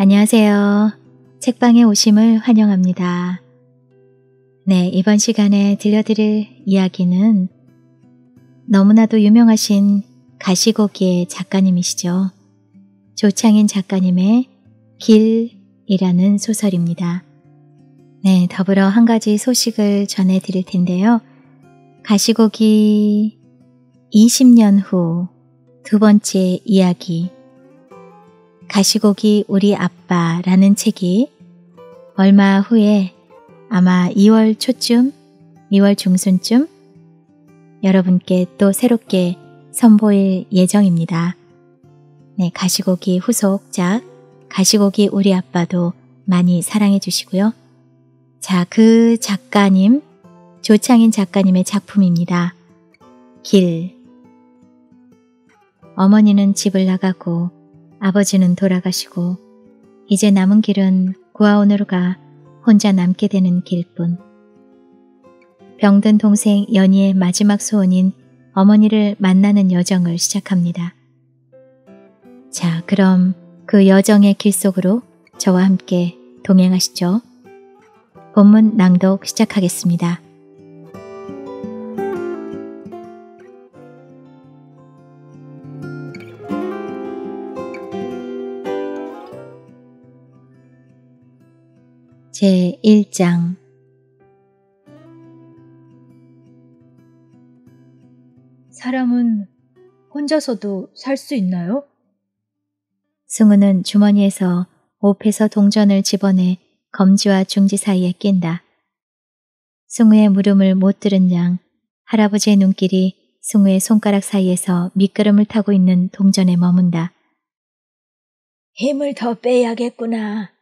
안녕하세요. 책방에 오심을 환영합니다. 네, 이번 시간에 들려드릴 이야기는 너무나도 유명하신 가시고기의 작가님이시죠. 조창인 작가님의 길이라는 소설입니다. 네, 더불어 한 가지 소식을 전해드릴 텐데요. 가시고기 20년 후 두 번째 이야기 가시고기 우리 아빠라는 책이 얼마 후에 아마 2월 초쯤, 2월 중순쯤 여러분께 또 새롭게 선보일 예정입니다. 네, 가시고기 후속작, 가시고기 우리 아빠도 많이 사랑해 주시고요. 자, 그 작가님, 조창인 작가님의 작품입니다. 길. 어머니는 집을 나가고 아버지는 돌아가시고 이제 남은 길은 구아원으로 가 혼자 남게 되는 길뿐. 병든 동생 연희의 마지막 소원인 어머니를 만나는 여정을 시작합니다. 자, 그럼 그 여정의 길 속으로 저와 함께 동행하시죠. 본문 낭독 시작하겠습니다. 제1장 사람은 혼자서도 살 수 있나요? 승우는 주머니에서 옷에서 동전을 집어내 검지와 중지 사이에 낀다. 승우의 물음을 못 들은 양 할아버지의 눈길이 승우의 손가락 사이에서 밑거름을 타고 있는 동전에 머문다. 힘을 더 빼야겠구나.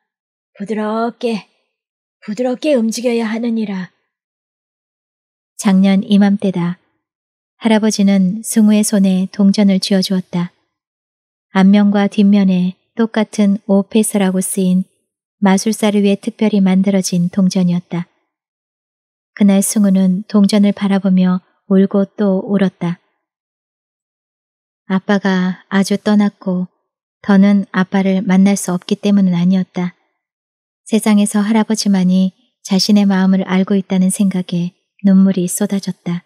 부드럽게 부드럽게 움직여야 하느니라. 작년 이맘때다. 할아버지는 승우의 손에 동전을 쥐어주었다. 앞면과 뒷면에 똑같은 오페서라고 쓰인 마술사를 위해 특별히 만들어진 동전이었다. 그날 승우는 동전을 바라보며 울고 또 울었다. 아빠가 아주 떠났고 더는 아빠를 만날 수 없기 때문은 아니었다. 세상에서 할아버지만이 자신의 마음을 알고 있다는 생각에 눈물이 쏟아졌다.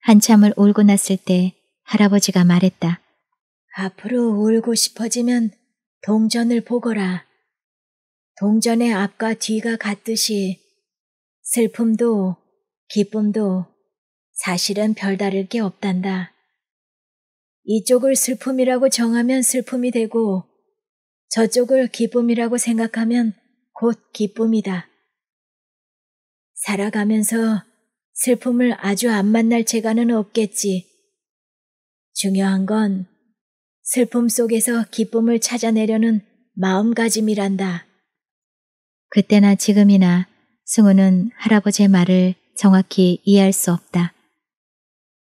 한참을 울고 났을 때 할아버지가 말했다. 앞으로 울고 싶어지면 동전을 보거라. 동전의 앞과 뒤가 같듯이 슬픔도 기쁨도 사실은 별다를 게 없단다. 이쪽을 슬픔이라고 정하면 슬픔이 되고 저쪽을 기쁨이라고 생각하면 곧 기쁨이다. 살아가면서 슬픔을 아주 안 만날 재간은 없겠지. 중요한 건 슬픔 속에서 기쁨을 찾아내려는 마음가짐이란다. 그때나 지금이나 승우는 할아버지의 말을 정확히 이해할 수 없다.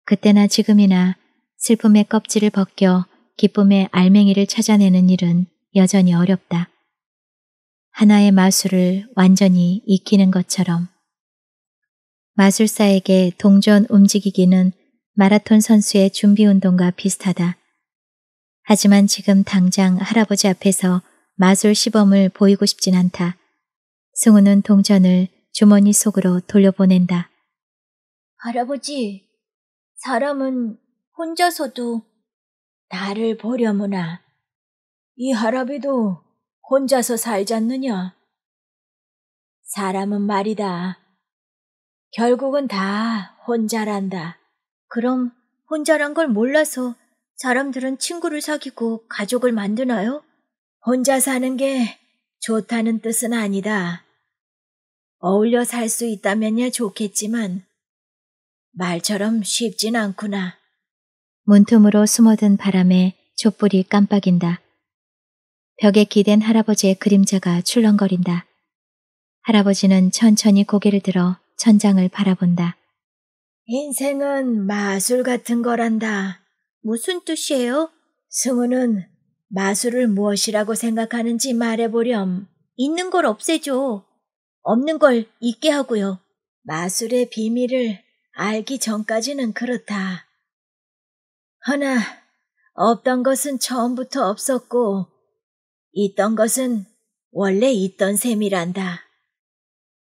그때나 지금이나 슬픔의 껍질을 벗겨 기쁨의 알맹이를 찾아내는 일은 여전히 어렵다. 하나의 마술을 완전히 익히는 것처럼 마술사에게 동전 움직이기는 마라톤 선수의 준비 운동과 비슷하다. 하지만 지금 당장 할아버지 앞에서 마술 시범을 보이고 싶진 않다. 승우는 동전을 주머니 속으로 돌려보낸다. 할아버지, 사람은 혼자서도 나를 보려무나. 이 할아비도 혼자서 살지 않느냐? 사람은 말이다. 결국은 다 혼자란다. 그럼 혼자란 걸 몰라서 사람들은 친구를 사귀고 가족을 만드나요? 혼자 사는 게 좋다는 뜻은 아니다. 어울려 살 수 있다면야 좋겠지만 말처럼 쉽진 않구나. 문틈으로 숨어든 바람에 촛불이 깜빡인다. 벽에 기댄 할아버지의 그림자가 출렁거린다. 할아버지는 천천히 고개를 들어 천장을 바라본다. 인생은 마술 같은 거란다. 무슨 뜻이에요? 승우는 마술을 무엇이라고 생각하는지 말해보렴. 있는 걸 없애죠. 없는 걸잊게 하고요. 마술의 비밀을 알기 전까지는 그렇다. 허나 없던 것은 처음부터 없었고 있던 것은 원래 있던 셈이란다.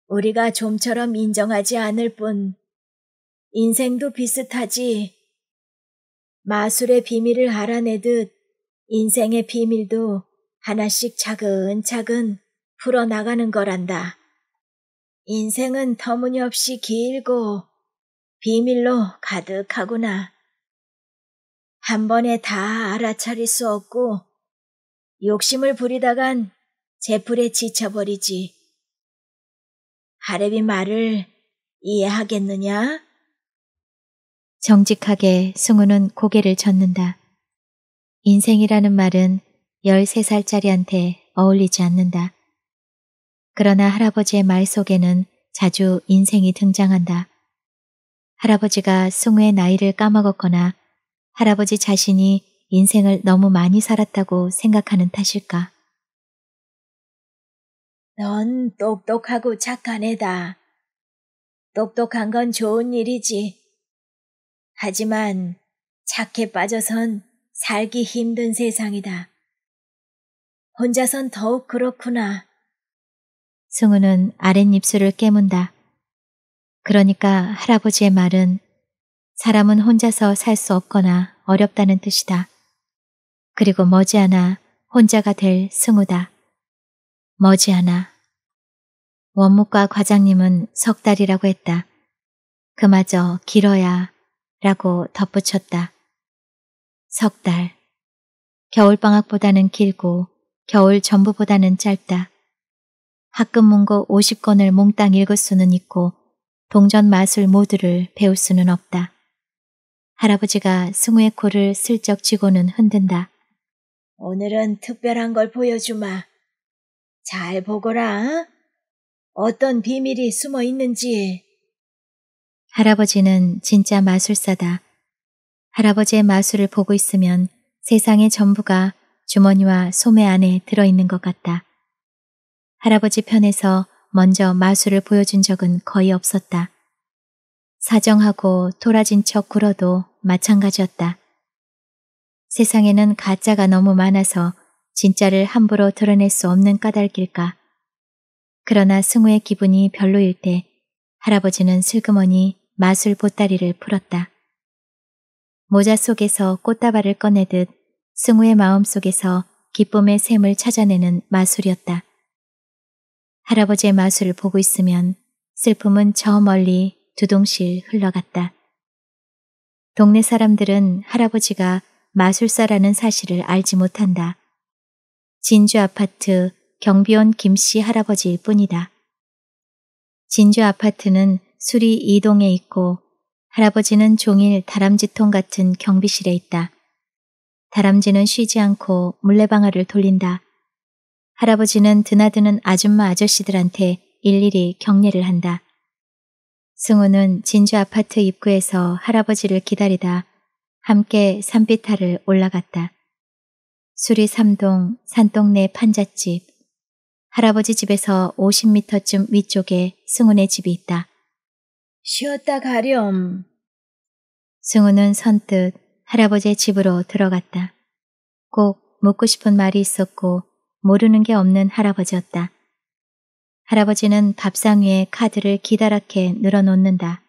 우리가 좀처럼 인정하지 않을 뿐 인생도 비슷하지. 마술의 비밀을 알아내듯 인생의 비밀도 하나씩 차근차근 풀어나가는 거란다. 인생은 터무니없이 길고 비밀로 가득하구나. 한 번에 다 알아차릴 수 없고 욕심을 부리다간 제풀에 지쳐버리지. 하랩이 말을 이해하겠느냐? 정직하게 승우는 고개를 젓는다. 인생이라는 말은 13살짜리한테 어울리지 않는다. 그러나 할아버지의 말 속에는 자주 인생이 등장한다. 할아버지가 승우의 나이를 까먹었거나 할아버지 자신이 인생을 너무 많이 살았다고 생각하는 탓일까? 넌 똑똑하고 착한 애다. 똑똑한 건 좋은 일이지. 하지만 착해 빠져선 살기 힘든 세상이다. 혼자선 더욱 그렇구나. 승우는 아랫입술을 깨문다. 그러니까 할아버지의 말은 사람은 혼자서 살 수 없거나 어렵다는 뜻이다. 그리고 머지않아 혼자가 될 승우다. 머지않아. 원무과 과장님은 석 달이라고 했다. 그마저 길어야 라고 덧붙였다. 석 달. 겨울방학보다는 길고 겨울 전부보다는 짧다. 학급문고 50권을 몽땅 읽을 수는 있고 동전 마술 모두를 배울 수는 없다. 할아버지가 승우의 코를 슬쩍 쥐고는 흔든다. 오늘은 특별한 걸 보여주마. 잘 보거라. 어떤 비밀이 숨어 있는지. 할아버지는 진짜 마술사다. 할아버지의 마술을 보고 있으면 세상의 전부가 주머니와 소매 안에 들어있는 것 같다. 할아버지 편에서 먼저 마술을 보여준 적은 거의 없었다. 사정하고 돌아진 척 굴어도 마찬가지였다. 세상에는 가짜가 너무 많아서 진짜를 함부로 드러낼 수 없는 까닭일까. 그러나 승우의 기분이 별로일 때 할아버지는 슬그머니 마술 보따리를 풀었다. 모자 속에서 꽃다발을 꺼내듯 승우의 마음 속에서 기쁨의 샘을 찾아내는 마술이었다. 할아버지의 마술을 보고 있으면 슬픔은 저 멀리 두동실 흘러갔다. 동네 사람들은 할아버지가 마술사라는 사실을 알지 못한다. 진주 아파트 경비원 김씨 할아버지일 뿐이다. 진주 아파트는 수리 2동에 있고 할아버지는 종일 다람쥐통 같은 경비실에 있다. 다람쥐는 쉬지 않고 물레방아를 돌린다. 할아버지는 드나드는 아줌마 아저씨들한테 일일이 격례를 한다. 승우는 진주 아파트 입구에서 할아버지를 기다리다 함께 산비탈을 올라갔다. 수리 삼동 산동네 판잣집 할아버지 집에서 5 0미터쯤 위쪽에 승훈의 집이 있다. 쉬었다 가렴. 승우는 선뜻 할아버지의 집으로 들어갔다. 꼭 묻고 싶은 말이 있었고 모르는 게 없는 할아버지였다. 할아버지는 밥상 위에 카드를 기다랗게 늘어놓는다.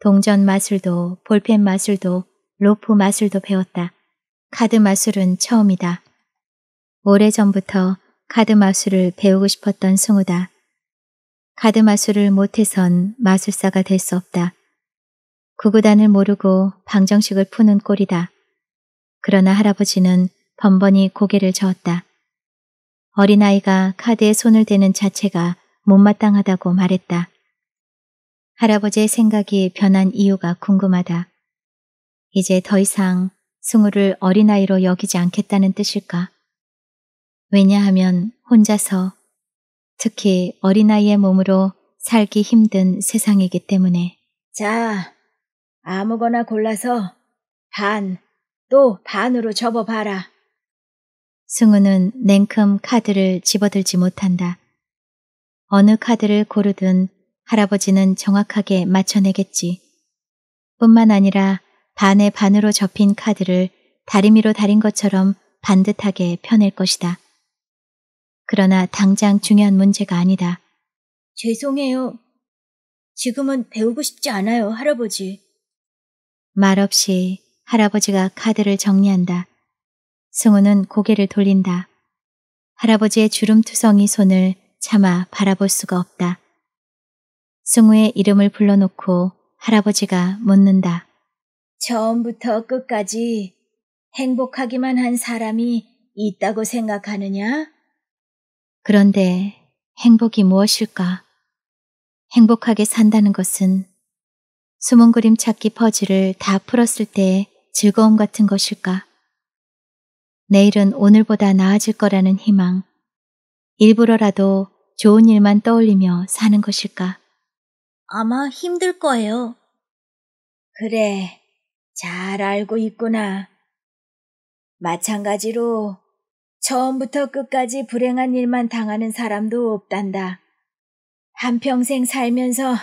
동전 마술도 볼펜 마술도 로프 마술도 배웠다. 카드 마술은 처음이다. 오래전부터 카드 마술을 배우고 싶었던 승우다. 카드 마술을 못해선 마술사가 될 수 없다. 구구단을 모르고 방정식을 푸는 꼴이다. 그러나 할아버지는 번번이 고개를 저었다. 어린아이가 카드에 손을 대는 자체가 못마땅하다고 말했다. 할아버지의 생각이 변한 이유가 궁금하다. 이제 더 이상 승우를 어린아이로 여기지 않겠다는 뜻일까? 왜냐하면 혼자서 특히 어린아이의 몸으로 살기 힘든 세상이기 때문에. 자, 아무거나 골라서 반, 또 반으로 접어봐라. 승우는 냉큼 카드를 집어들지 못한다. 어느 카드를 고르든 할아버지는 정확하게 맞춰내겠지. 뿐만 아니라 반의 반으로 접힌 카드를 다리미로 다린 것처럼 반듯하게 펴낼 것이다. 그러나 당장 중요한 문제가 아니다. 죄송해요. 지금은 배우고 싶지 않아요, 할아버지. 말없이 할아버지가 카드를 정리한다. 승우는 고개를 돌린다. 할아버지의 주름투성이 손을 차마 바라볼 수가 없다. 승우의 이름을 불러놓고 할아버지가 묻는다. 처음부터 끝까지 행복하기만 한 사람이 있다고 생각하느냐? 그런데 행복이 무엇일까? 행복하게 산다는 것은 숨은 그림 찾기 퍼즐을 다 풀었을 때의 즐거움 같은 것일까? 내일은 오늘보다 나아질 거라는 희망, 일부러라도 좋은 일만 떠올리며 사는 것일까? 아마 힘들 거예요. 그래, 잘 알고 있구나. 마찬가지로 처음부터 끝까지 불행한 일만 당하는 사람도 없단다. 한평생 살면서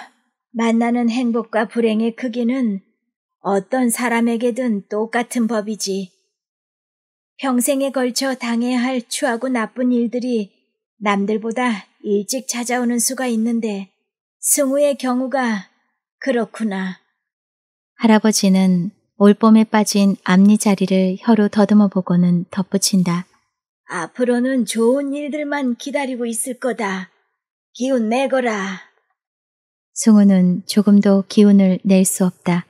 만나는 행복과 불행의 크기는 어떤 사람에게든 똑같은 법이지. 평생에 걸쳐 당해야 할 추하고 나쁜 일들이 남들보다 일찍 찾아오는 수가 있는데 승우의 경우가 그렇구나. 할아버지는 올봄에 빠진 앞니 자리를 혀로 더듬어 보고는 덧붙인다. 앞으로는 좋은 일들만 기다리고 있을 거다. 기운 내거라. 승우는 조금도 기운을 낼 수 없다.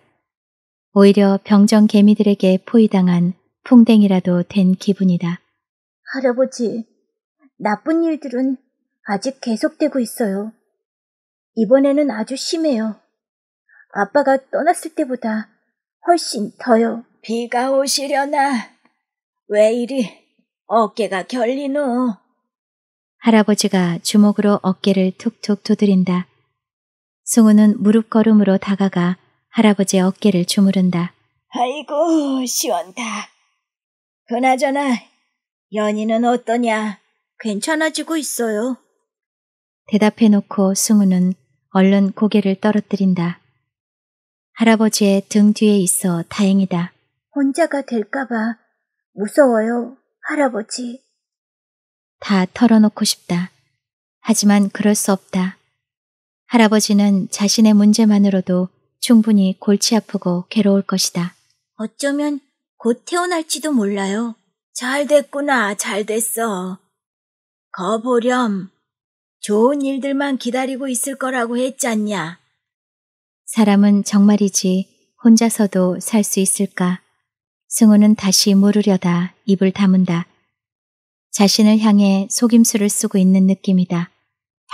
오히려 병정 개미들에게 포위당한 풍뎅이라도 된 기분이다. 할아버지, 나쁜 일들은 아직 계속되고 있어요. 이번에는 아주 심해요. 아빠가 떠났을 때보다 훨씬 더요. 비가 오시려나? 왜 이리 어깨가 결리노? 할아버지가 주먹으로 어깨를 툭툭 두드린다. 승우는 무릎걸음으로 다가가 할아버지의 어깨를 주무른다. 아이고 시원다. 그나저나 연희는 어떠냐? 괜찮아지고 있어요. 대답해놓고 승우는 얼른 고개를 떨어뜨린다. 할아버지의 등 뒤에 있어 다행이다. 혼자가 될까봐 무서워요, 할아버지. 다 털어놓고 싶다. 하지만 그럴 수 없다. 할아버지는 자신의 문제만으로도 충분히 골치 아프고 괴로울 것이다. 어쩌면 곧 태어날지도 몰라요. 잘 됐구나, 잘 됐어. 거보렴. 좋은 일들만 기다리고 있을 거라고 했잖냐. 사람은 정말이지 혼자서도 살 수 있을까? 승우는 다시 물으려다 입을 다문다. 자신을 향해 속임수를 쓰고 있는 느낌이다.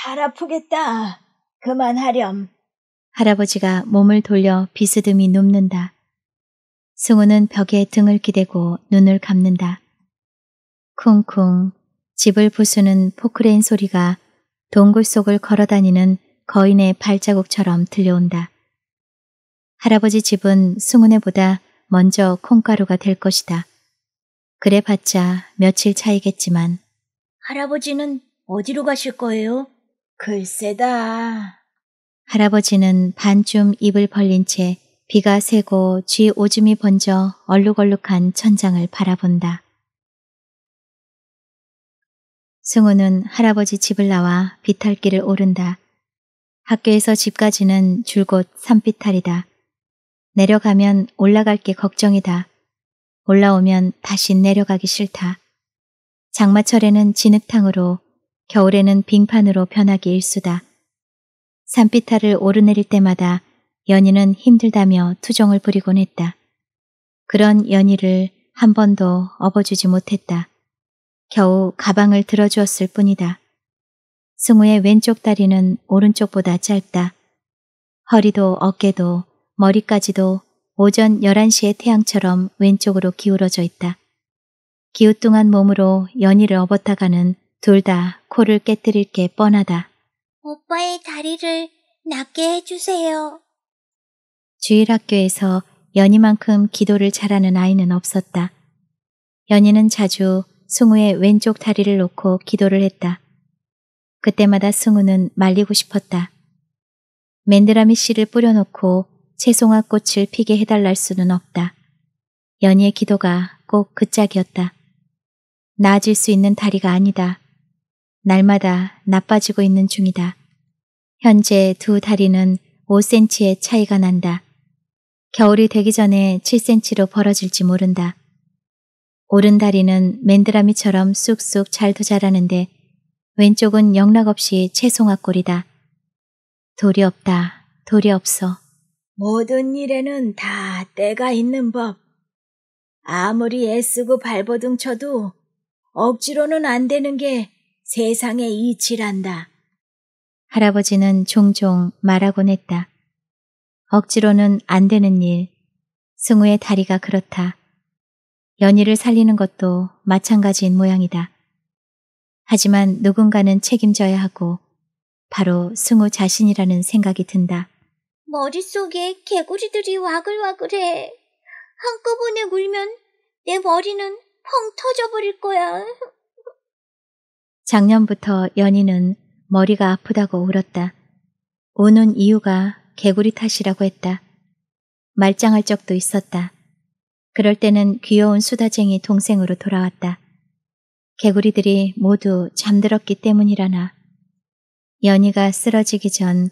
발 아프겠다. 그만하렴. 할아버지가 몸을 돌려 비스듬히 눕는다. 승우는 벽에 등을 기대고 눈을 감는다. 쿵쿵 집을 부수는 포크레인 소리가 동굴 속을 걸어다니는 거인의 발자국처럼 들려온다. 할아버지 집은 승훈네보다 먼저 콩가루가 될 것이다. 그래봤자 며칠 차이겠지만 할아버지는 어디로 가실 거예요? 글쎄다. 할아버지는 반쯤 입을 벌린 채 비가 새고 쥐 오줌이 번져 얼룩얼룩한 천장을 바라본다. 승우는 할아버지 집을 나와 비탈길을 오른다. 학교에서 집까지는 줄곧 산비탈이다. 내려가면 올라갈 게 걱정이다. 올라오면 다시 내려가기 싫다. 장마철에는 진흙탕으로, 겨울에는 빙판으로 변하기 일수다. 산비탈을 오르내릴 때마다 연희는 힘들다며 투정을 부리곤 했다. 그런 연희를 한 번도 업어주지 못했다. 겨우 가방을 들어주었을 뿐이다. 승우의 왼쪽 다리는 오른쪽보다 짧다. 허리도 어깨도 머리까지도 오전 11시의 태양처럼 왼쪽으로 기울어져 있다. 기우뚱한 몸으로 연희를 업었다가는둘 다 코를 깨뜨릴 게 뻔하다. 오빠의 다리를 낫게 해주세요. 주일학교에서 연희만큼 기도를 잘하는 아이는 없었다. 연희는 자주 승우의 왼쪽 다리를 놓고 기도를 했다. 그때마다 승우는 말리고 싶었다. 맨드라미 씨를 뿌려놓고 채송화 꽃을 피게 해달랄 수는 없다. 연희의 기도가 꼭 그 짝이었다. 나아질 수 있는 다리가 아니다. 날마다 나빠지고 있는 중이다. 현재 두 다리는 5cm의 차이가 난다. 겨울이 되기 전에 7cm로 벌어질지 모른다. 오른 다리는 맨드라미처럼 쑥쑥 잘도 자라는데 왼쪽은 영락없이 채송아 꼴이다. 돌이 없다. 돌이 없어. 모든 일에는 다 때가 있는 법. 아무리 애쓰고 발버둥 쳐도 억지로는 안 되는 게 세상의 이치란다. 할아버지는 종종 말하곤 했다. 억지로는 안 되는 일. 승우의 다리가 그렇다. 연희를 살리는 것도 마찬가지인 모양이다. 하지만 누군가는 책임져야 하고 바로 승우 자신이라는 생각이 든다. 머릿속에 개구리들이 와글와글해. 한꺼번에 울면 내 머리는 펑 터져버릴 거야. 작년부터 연희는 머리가 아프다고 울었다. 우는 이유가 개구리 탓이라고 했다. 말짱할 적도 있었다. 그럴 때는 귀여운 수다쟁이 동생으로 돌아왔다. 개구리들이 모두 잠들었기 때문이라나. 연희가 쓰러지기 전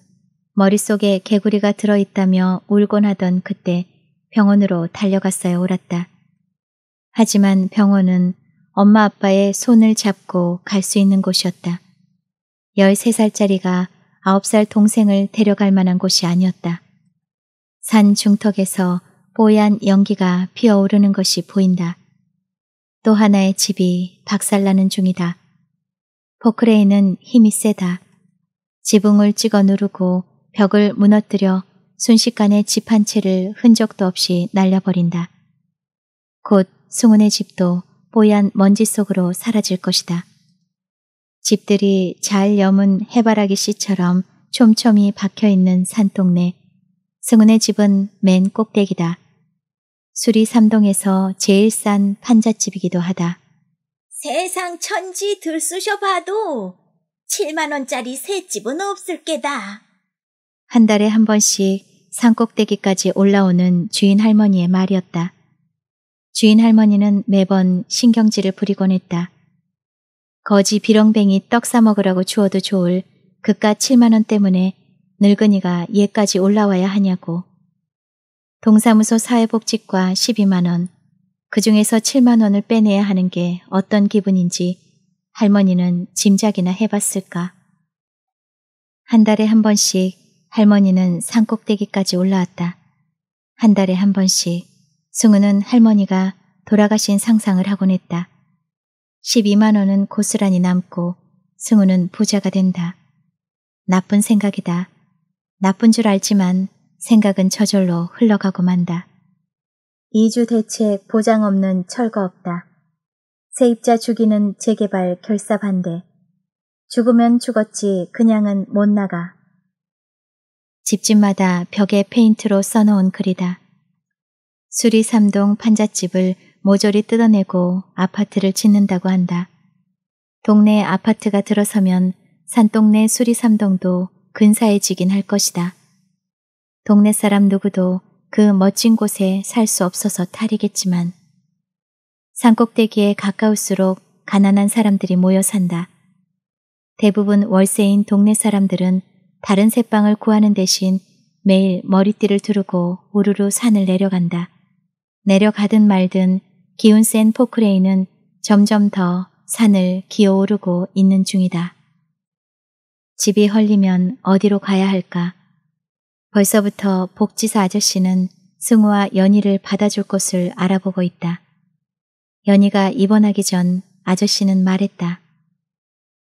머릿속에 개구리가 들어있다며 울곤 하던 그때 병원으로 달려갔어요 옳았다. 하지만 병원은 엄마 아빠의 손을 잡고 갈 수 있는 곳이었다. 13살짜리가 9살 동생을 데려갈 만한 곳이 아니었다. 산 중턱에서 뽀얀 연기가 피어오르는 것이 보인다. 또 하나의 집이 박살나는 중이다. 포크레인은 힘이 세다. 지붕을 찍어 누르고 벽을 무너뜨려 순식간에 집 한 채를 흔적도 없이 날려버린다. 곧 승훈의 집도 뽀얀 먼지 속으로 사라질 것이다. 집들이 잘 여문 해바라기 씨처럼 촘촘히 박혀있는 산동네. 승훈의 집은 맨 꼭대기다. 수리 삼동에서 제일 싼 판잣집이기도 하다. 세상 천지 들쑤셔봐도 7만원짜리 새 집은 없을 게다. 한 달에 한 번씩 산 꼭대기까지 올라오는 주인 할머니의 말이었다. 주인 할머니는 매번 신경질을 부리곤 했다. 거지 비렁뱅이 떡 사 먹으라고 주어도 좋을 그깟 7만원 때문에 늙은이가 얘까지 올라와야 하냐고. 동사무소 사회복지과 12만원, 그 중에서 7만원을 빼내야 하는 게 어떤 기분인지 할머니는 짐작이나 해봤을까. 한 달에 한 번씩 할머니는 산 꼭대기까지 올라왔다. 한 달에 한 번씩 승우는 할머니가 돌아가신 상상을 하곤 했다. 12만 원은 고스란히 남고 승우는 부자가 된다. 나쁜 생각이다. 나쁜 줄 알지만 생각은 저절로 흘러가고 만다. 2주 대책 보장 없는 철거 없다. 세입자 죽이는 재개발 결사 반대. 죽으면 죽었지 그냥은 못 나가. 집집마다 벽에 페인트로 써놓은 글이다. 수리 3동 판잣집을 모조리 뜯어내고 아파트를 짓는다고 한다. 동네 아파트가 들어서면 산동네 수리 3동도 근사해지긴 할 것이다. 동네 사람 누구도 그 멋진 곳에 살 수 없어서 탈이겠지만 산꼭대기에 가까울수록 가난한 사람들이 모여 산다. 대부분 월세인 동네 사람들은 다른 새빵을 구하는 대신 매일 머리띠를 두르고 우르르 산을 내려간다. 내려가든 말든 기운 센 포크레인은 점점 더 산을 기어오르고 있는 중이다. 집이 헐리면 어디로 가야 할까? 벌써부터 복지사 아저씨는 승우와 연희를 받아줄 곳을 알아보고 있다. 연희가 입원하기 전 아저씨는 말했다.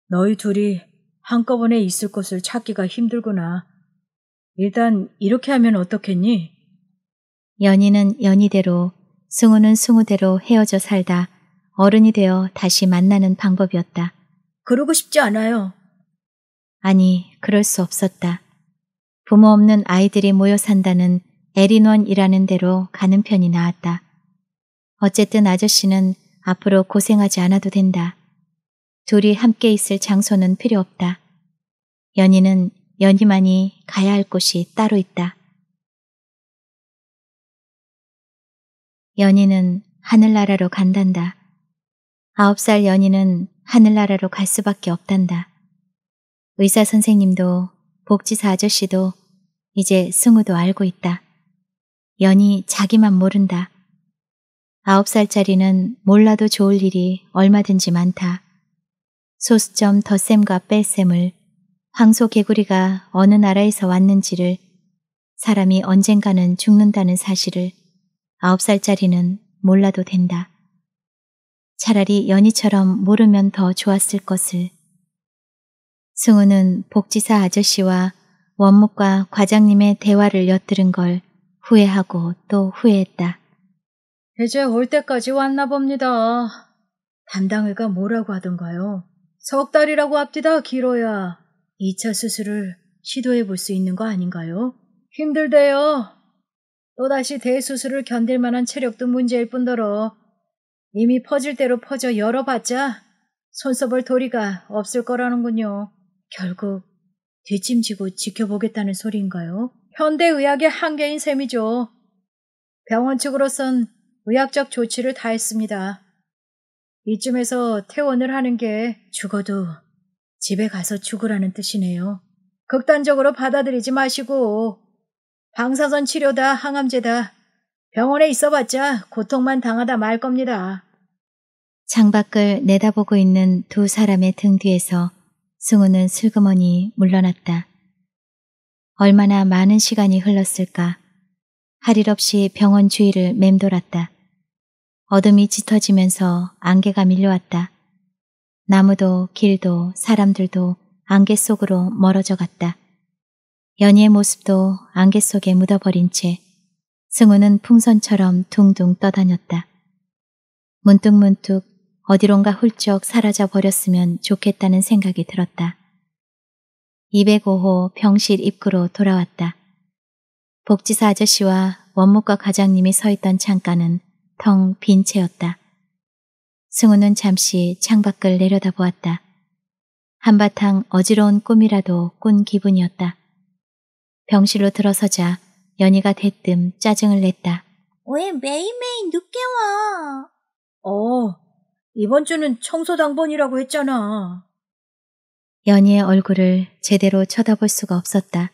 너희 둘이 한꺼번에 있을 것을 찾기가 힘들구나. 일단 이렇게 하면 어떻겠니? 연희는 연희대로, 승우는 승우대로 헤어져 살다 어른이 되어 다시 만나는 방법이었다. 그러고 싶지 않아요. 아니, 그럴 수 없었다. 부모 없는 아이들이 모여 산다는 에리논이라는 대로 가는 편이 나았다. 어쨌든 아저씨는 앞으로 고생하지 않아도 된다. 둘이 함께 있을 장소는 필요 없다. 연희는 연희만이 가야 할 곳이 따로 있다. 연희는 하늘나라로 간단다. 아홉 살 연희는 하늘나라로 갈 수밖에 없단다. 의사 선생님도 복지사 아저씨도 이제 승우도 알고 있다. 연희 자기만 모른다. 아홉 살짜리는 몰라도 좋을 일이 얼마든지 많다. 소수점 덧셈과 뺄셈을 황소 개구리가 어느 나라에서 왔는지를 사람이 언젠가는 죽는다는 사실을 아홉 살짜리는 몰라도 된다. 차라리 연희처럼 모르면 더 좋았을 것을. 승우는 복지사 아저씨와 원무과 과장님의 대화를 엿들은 걸 후회하고 또 후회했다. 이제 올 때까지 왔나 봅니다. 담당의가 뭐라고 하던가요? 석 달이라고 합디다 길어야 2차 수술을 시도해 볼 수 있는 거 아닌가요? 힘들대요. 또다시 대수술을 견딜 만한 체력도 문제일 뿐더러 이미 퍼질 대로 퍼져 열어봤자 손써볼 도리가 없을 거라는군요. 결국 뒷짐지고 지켜보겠다는 소리인가요? 현대의학의 한계인 셈이죠. 병원 측으로선 의학적 조치를 다했습니다. 이쯤에서 퇴원을 하는 게 죽어도 집에 가서 죽으라는 뜻이네요. 극단적으로 받아들이지 마시고 방사선 치료다 항암제다 병원에 있어봤자 고통만 당하다 말 겁니다. 창밖을 내다보고 있는 두 사람의 등 뒤에서 승우는 슬그머니 물러났다. 얼마나 많은 시간이 흘렀을까. 할 일 없이 병원 주위를 맴돌았다. 어둠이 짙어지면서 안개가 밀려왔다. 나무도 길도 사람들도 안개 속으로 멀어져 갔다. 연희의 모습도 안개 속에 묻어버린 채 승우는 풍선처럼 둥둥 떠다녔다. 문득문득 어디론가 훌쩍 사라져 버렸으면 좋겠다는 생각이 들었다. 205호 병실 입구로 돌아왔다. 복지사 아저씨와 원목과 과장님이 서 있던 창가는 텅빈 채였다. 승우는 잠시 창밖을 내려다보았다. 한바탕 어지러운 꿈이라도 꾼 기분이었다. 병실로 들어서자 연희가 대뜸 짜증을 냈다. 왜 매일매일 늦게 와? 어, 이번 주는 청소당번이라고 했잖아. 연희의 얼굴을 제대로 쳐다볼 수가 없었다.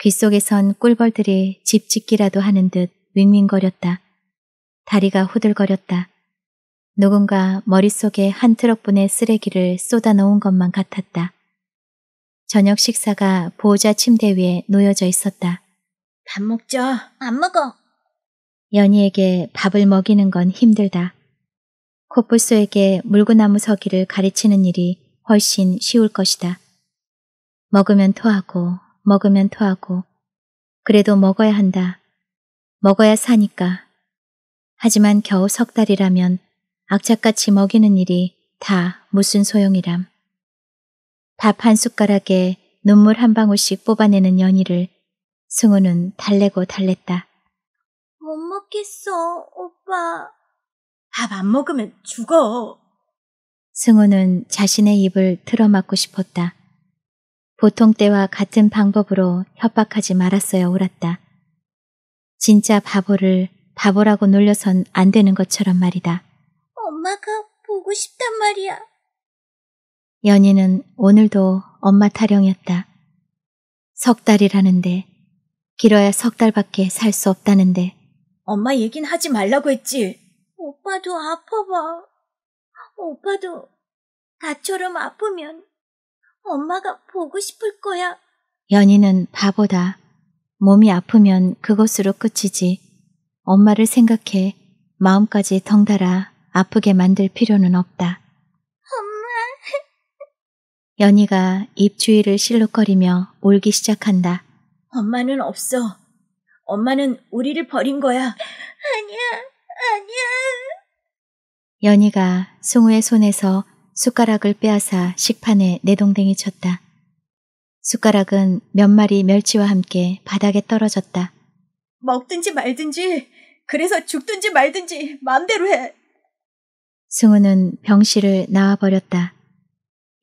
귓속에선 꿀벌들이 집짓기라도 하는 듯 윙윙거렸다. 다리가 후들거렸다. 누군가 머릿속에 한 트럭분의 쓰레기를 쏟아놓은 것만 같았다. 저녁 식사가 보호자 침대 위에 놓여져 있었다. 밥 먹자. 안 먹어. 연희에게 밥을 먹이는 건 힘들다. 코뿔소에게 물구나무 서기를 가르치는 일이 훨씬 쉬울 것이다. 먹으면 토하고 먹으면 토하고 그래도 먹어야 한다. 먹어야 사니까 하지만 겨우 석 달이라면 악착같이 먹이는 일이 다 무슨 소용이람. 밥 한 숟가락에 눈물 한 방울씩 뽑아내는 연희를 승우는 달래고 달랬다. 못 먹겠어, 오빠. 밥 안 먹으면 죽어. 승우는 자신의 입을 틀어막고 싶었다. 보통 때와 같은 방법으로 협박하지 말았어야 옳았다. 진짜 바보를 바보라고 놀려선 안 되는 것처럼 말이다. 엄마가 보고 싶단 말이야. 연희는 오늘도 엄마 타령이었다. 석 달이라는데 길어야 석 달밖에 살 수 없다는데 엄마 얘긴 하지 말라고 했지. 오빠도 아파봐. 오빠도 나처럼 아프면 엄마가 보고 싶을 거야. 연희는 바보다. 몸이 아프면 그것으로 끝이지. 엄마를 생각해 마음까지 덩달아 아프게 만들 필요는 없다. 엄마. 연희가 입 주위를 실룩거리며 울기 시작한다. 엄마는 없어. 엄마는 우리를 버린 거야. 아니야, 아니야. 연희가 승우의 손에서 숟가락을 빼앗아 식판에 내동댕이 쳤다. 숟가락은 몇 마리 멸치와 함께 바닥에 떨어졌다. 먹든지 말든지 그래서 죽든지 말든지 마음대로 해. 승우는 병실을 나와버렸다.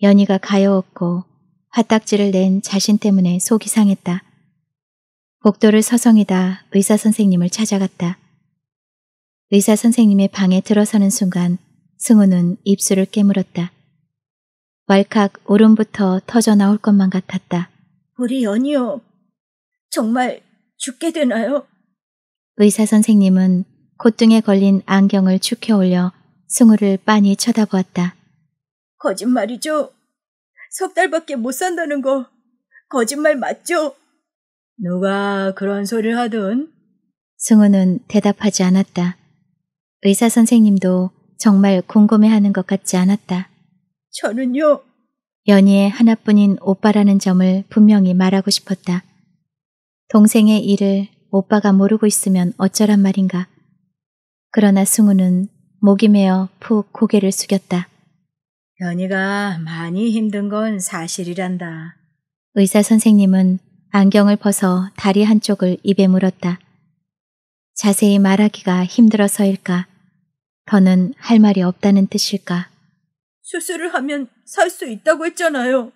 연희가 가여웠고 화딱지를 낸 자신 때문에 속이 상했다. 복도를 서성이다 의사 선생님을 찾아갔다. 의사 선생님의 방에 들어서는 순간 승우는 입술을 깨물었다. 왈칵 오름부터 터져 나올 것만 같았다. 우리 연희요. 정말 죽게 되나요? 의사 선생님은 콧등에 걸린 안경을 축혀 올려 승우를 빤히 쳐다보았다. 거짓말이죠? 석 달밖에 못 산다는 거 거짓말 맞죠? 누가 그런 소리를 하든? 승우는 대답하지 않았다. 의사 선생님도 정말 궁금해하는 것 같지 않았다. 저는요. 연희의 하나뿐인 오빠라는 점을 분명히 말하고 싶었다. 동생의 일을 오빠가 모르고 있으면 어쩌란 말인가. 그러나 승우는 목이 메어 푹 고개를 숙였다. 연희가 많이 힘든 건 사실이란다. 의사 선생님은 안경을 벗어 다리 한쪽을 입에 물었다. 자세히 말하기가 힘들어서일까? 더는 할 말이 없다는 뜻일까? 수술을 하면 살 수 있다고 했잖아요.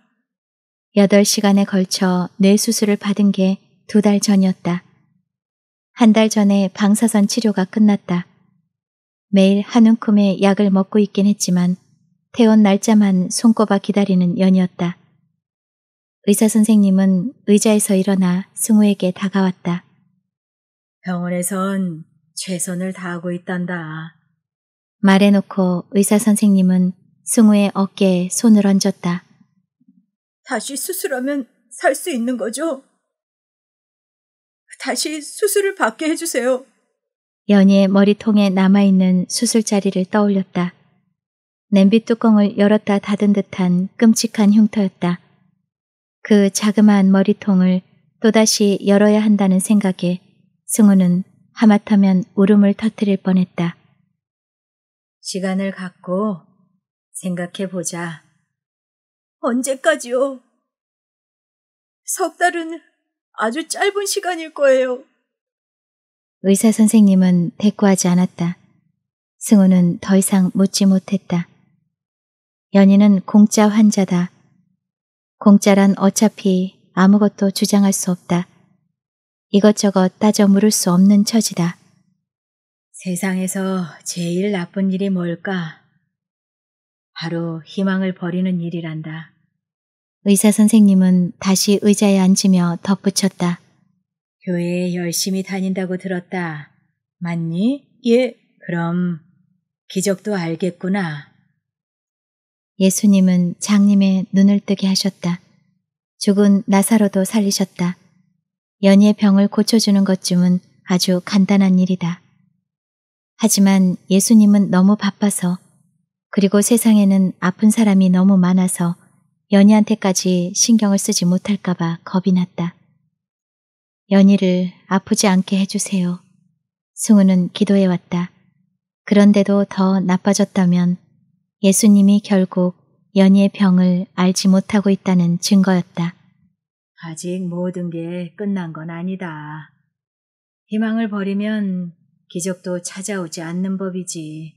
8시간에 걸쳐 뇌수술을 받은 게 두 달 전이었다. 한달 전에 방사선 치료가 끝났다. 매일 한 움큼의 약을 먹고 있긴 했지만 퇴원 날짜만 손꼽아 기다리는 연이었다. 의사 선생님은 의자에서 일어나 승우에게 다가왔다. 병원에선 최선을 다하고 있단다. 말해놓고 의사 선생님은 승우의 어깨에 손을 얹었다. 다시 수술하면 살 수 있는 거죠? 다시 수술을 받게 해주세요. 연희의 머리통에 남아있는 수술자리를 떠올렸다. 냄비 뚜껑을 열었다 닫은 듯한 끔찍한 흉터였다. 그 자그마한 머리통을 또다시 열어야 한다는 생각에 승우는 하마터면 울음을 터뜨릴 뻔했다. 시간을 갖고 생각해보자. 언제까지요? 석 달은 아주 짧은 시간일 거예요. 의사 선생님은 대꾸하지 않았다. 승우는 더 이상 묻지 못했다. 연희는 공짜 환자다. 공짜란 어차피 아무것도 주장할 수 없다. 이것저것 따져 물을 수 없는 처지다. 세상에서 제일 나쁜 일이 뭘까? 바로 희망을 버리는 일이란다. 의사 선생님은 다시 의자에 앉으며 덧붙였다. 교회에 열심히 다닌다고 들었다. 맞니? 예, 그럼 기적도 알겠구나. 예수님은 장님의 눈을 뜨게 하셨다. 죽은 나사로도 살리셨다. 연의 희 병을 고쳐주는 것쯤은 아주 간단한 일이다. 하지만 예수님은 너무 바빠서 그리고 세상에는 아픈 사람이 너무 많아서 연희한테까지 신경을 쓰지 못할까봐 겁이 났다. 연희를 아프지 않게 해주세요. 승우는 기도해왔다. 그런데도 더 나빠졌다면 예수님이 결국 연희의 병을 알지 못하고 있다는 증거였다. 아직 모든 게 끝난 건 아니다. 희망을 버리면 기적도 찾아오지 않는 법이지.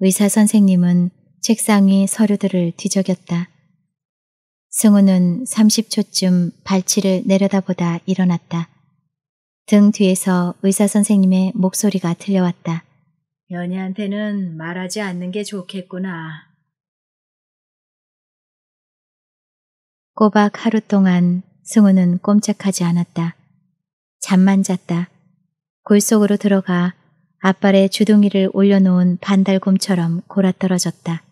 의사 선생님은 책상 위 서류들을 뒤적였다. 승우는 30초쯤 발치를 내려다보다 일어났다. 등 뒤에서 의사선생님의 목소리가 들려왔다. 연희한테는 말하지 않는 게 좋겠구나. 꼬박 하루 동안 승우는 꼼짝하지 않았다. 잠만 잤다. 골 속으로 들어가 앞발에 주둥이를 올려놓은 반달곰처럼 골아떨어졌다.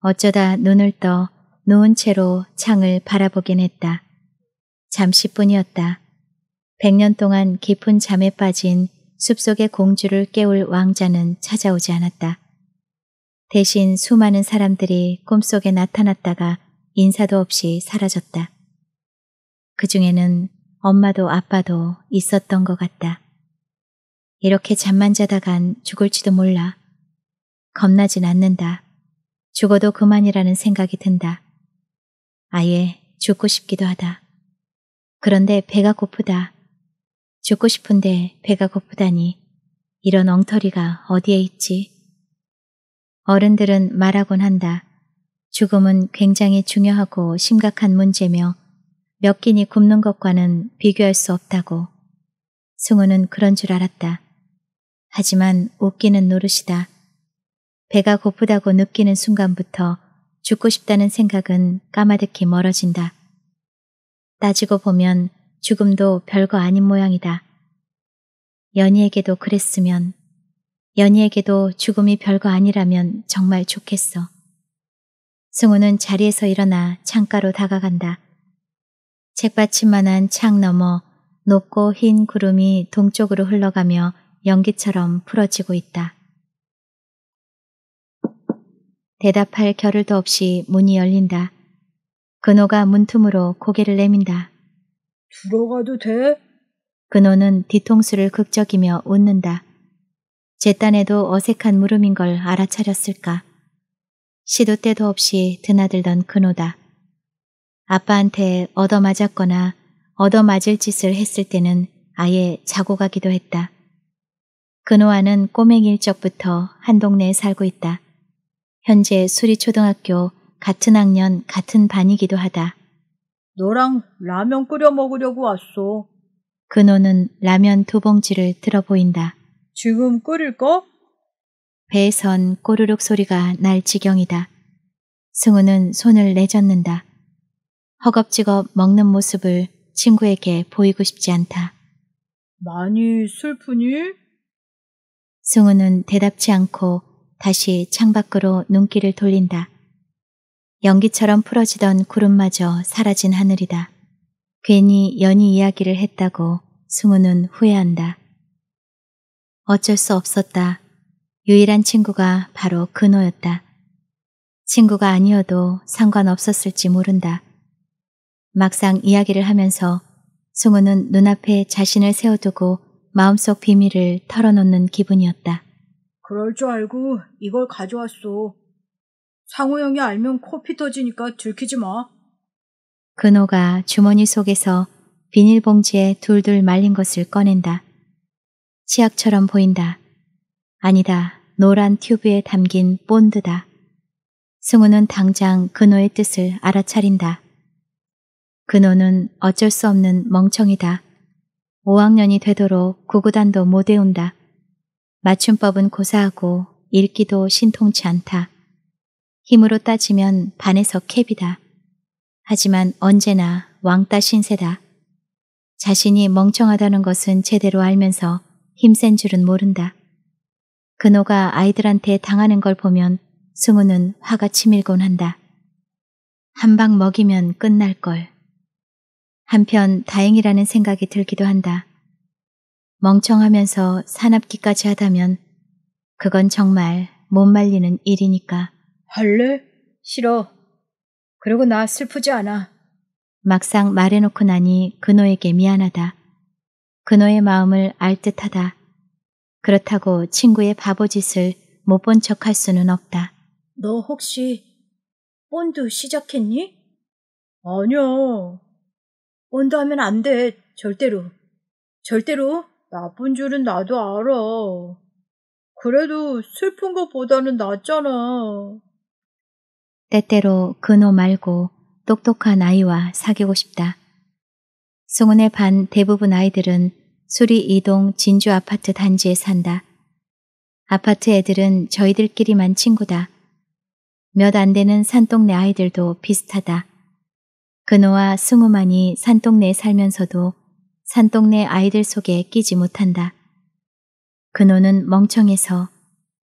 어쩌다 눈을 떠 놓은 채로 창을 바라보긴 했다. 잠시뿐이었다. 백 년 동안 깊은 잠에 빠진 숲속의 공주를 깨울 왕자는 찾아오지 않았다. 대신 수많은 사람들이 꿈속에 나타났다가 인사도 없이 사라졌다. 그 중에는 엄마도 아빠도 있었던 것 같다. 이렇게 잠만 자다간 죽을지도 몰라. 겁나진 않는다. 죽어도 그만이라는 생각이 든다. 아예 죽고 싶기도 하다. 그런데 배가 고프다. 죽고 싶은데 배가 고프다니 이런 엉터리가 어디에 있지? 어른들은 말하곤 한다. 죽음은 굉장히 중요하고 심각한 문제며 몇 끼니 굶는 것과는 비교할 수 없다고. 승우는 그런 줄 알았다. 하지만 웃기는 노릇이다. 배가 고프다고 느끼는 순간부터 죽고 싶다는 생각은 까마득히 멀어진다. 따지고 보면 죽음도 별거 아닌 모양이다. 연희에게도 그랬으면, 연희에게도 죽음이 별거 아니라면 정말 좋겠어. 승우는 자리에서 일어나 창가로 다가간다. 책받침만한 창 너머 높고 흰 구름이 동쪽으로 흘러가며 연기처럼 풀어지고 있다. 대답할 겨를도 없이 문이 열린다. 근호가 문틈으로 고개를 내민다. 들어가도 돼? 근호는 뒤통수를 극적이며 웃는다. 제 딴에도 어색한 물음인 걸 알아차렸을까. 시도 때도 없이 드나들던 근호다. 아빠한테 얻어맞았거나 얻어맞을 짓을 했을 때는 아예 자고 가기도 했다. 근호와는 꼬맹일 적부터 한 동네에 살고 있다. 현재 수리초등학교 같은 학년 같은 반이기도 하다. 너랑 라면 끓여 먹으려고 왔어. 그노는 라면 두 봉지를 들어 보인다. 지금 끓일 거? 배에선 꼬르륵 소리가 날 지경이다. 승우는 손을 내젓는다. 허겁지겁 먹는 모습을 친구에게 보이고 싶지 않다. 많이 슬프니? 승우는 대답치 않고 다시 창밖으로 눈길을 돌린다. 연기처럼 풀어지던 구름마저 사라진 하늘이다. 괜히 연이 이야기를 했다고 승우는 후회한다. 어쩔 수 없었다. 유일한 친구가 바로 근호였다. 친구가 아니어도 상관없었을지 모른다. 막상 이야기를 하면서 승우는 눈앞에 자신을 세워두고 마음속 비밀을 털어놓는 기분이었다. 그럴 줄 알고 이걸 가져왔어 상호 형이 알면 코피 터지니까 들키지 마. 근호가 주머니 속에서 비닐봉지에 둘둘 말린 것을 꺼낸다. 치약처럼 보인다. 아니다. 노란 튜브에 담긴 본드다. 승우는 당장 근호의 뜻을 알아차린다. 근호는 어쩔 수 없는 멍청이다. 5학년이 되도록 구구단도 못 외운다. 맞춤법은 고사하고 읽기도 신통치 않다. 힘으로 따지면 반에서 캡이다. 하지만 언제나 왕따 신세다. 자신이 멍청하다는 것은 제대로 알면서 힘센 줄은 모른다. 근호가 아이들한테 당하는 걸 보면 승우는 화가 치밀곤 한다. 한 방 먹이면 끝날 걸. 한편 다행이라는 생각이 들기도 한다. 멍청하면서 사납기까지 하다면 그건 정말 못 말리는 일이니까. 할래? 싫어. 그리고 나 슬프지 않아. 막상 말해놓고 나니 근호에게 미안하다. 근호의 마음을 알 듯하다. 그렇다고 친구의 바보짓을 못 본 척할 수는 없다. 너 혹시 본드 시작했니? 아니야. 본드 하면 안 돼. 절대로. 절대로. 나쁜 줄은 나도 알아. 그래도 슬픈 것보다는 낫잖아. 때때로 그노 말고 똑똑한 아이와 사귀고 싶다. 송은의 반 대부분 아이들은 수리 이동 진주 아파트 단지에 산다. 아파트 애들은 저희들끼리만 친구다. 몇 안 되는 산동네 아이들도 비슷하다. 그노와 승우만이 산동네에 살면서도 산동네 아이들 속에 끼지 못한다. 근호는 멍청해서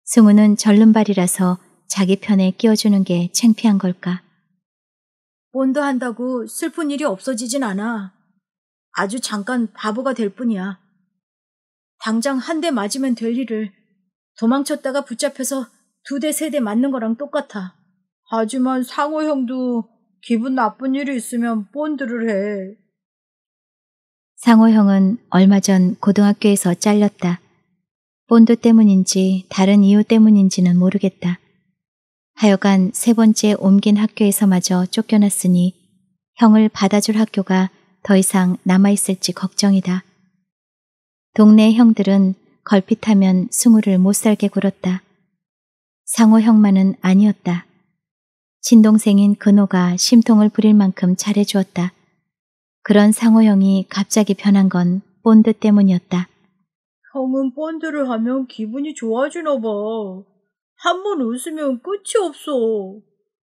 승우는 절름발이라서 자기 편에 끼워주는 게 창피한 걸까. 뭔도 한다고 슬픈 일이 없어지진 않아. 아주 잠깐 바보가 될 뿐이야. 당장 한 대 맞으면 될 일을 도망쳤다가 붙잡혀서 두 대, 세 대 맞는 거랑 똑같아. 하지만 상호 형도 기분 나쁜 일이 있으면 본드를 해. 상호 형은 얼마 전 고등학교에서 잘렸다. 본드 때문인지 다른 이유 때문인지는 모르겠다. 하여간 세 번째 옮긴 학교에서마저 쫓겨났으니 형을 받아줄 학교가 더 이상 남아있을지 걱정이다. 동네 형들은 걸핏하면 스우를 못살게 굴었다. 상호 형만은 아니었다. 친동생인 근호가 심통을 부릴 만큼 잘해주었다. 그런 상호 형이 갑자기 변한 건 본드 때문이었다. 형은 본드를 하면 기분이 좋아지나 봐. 한 번 웃으면 끝이 없어.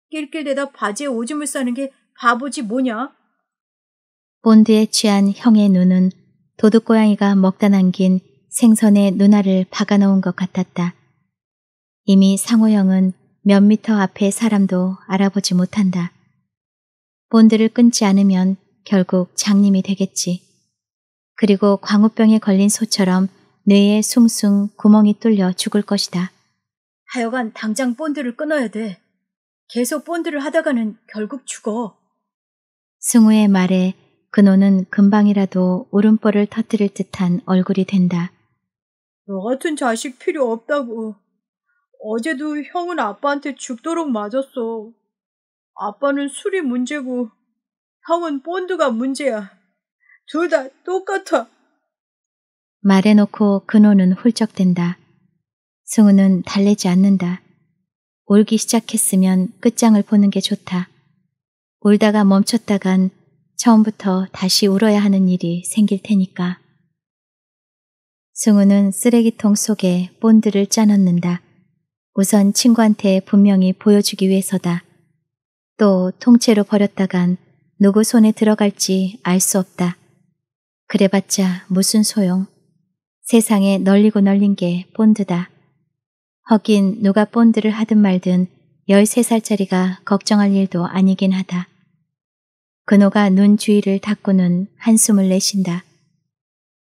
낄낄대다 바지에 오줌을 싸는 게 바보지 뭐냐? 본드에 취한 형의 눈은 도둑고양이가 먹다 남긴 생선의 눈알을 박아놓은 것 같았다. 이미 상호형은 몇 미터 앞에 사람도 알아보지 못한다. 본드를 끊지 않으면 결국 장님이 되겠지. 그리고 광우병에 걸린 소처럼 뇌에 숭숭 구멍이 뚫려 죽을 것이다. 하여간 당장 본드를 끊어야 돼. 계속 본드를 하다가는 결국 죽어. 승우의 말에 그노는 금방이라도 울음벌을 터뜨릴 듯한 얼굴이 된다. 너 같은 자식 필요 없다고. 어제도 형은 아빠한테 죽도록 맞았어. 아빠는 술이 문제고 형은 본드가 문제야. 둘 다 똑같아. 말해놓고 근호는 훌쩍댄다. 승우는 달래지 않는다. 울기 시작했으면 끝장을 보는 게 좋다. 울다가 멈췄다간 처음부터 다시 울어야 하는 일이 생길 테니까. 승우는 쓰레기통 속에 본드를 짜넣는다. 우선 친구한테 분명히 보여주기 위해서다. 또 통째로 버렸다간 누구 손에 들어갈지 알 수 없다. 그래봤자 무슨 소용. 세상에 널리고 널린 게 본드다. 허긴 누가 본드를 하든 말든 13살짜리가 걱정할 일도 아니긴 하다. 그노가 눈 주위를 닦고는 한숨을 내쉰다.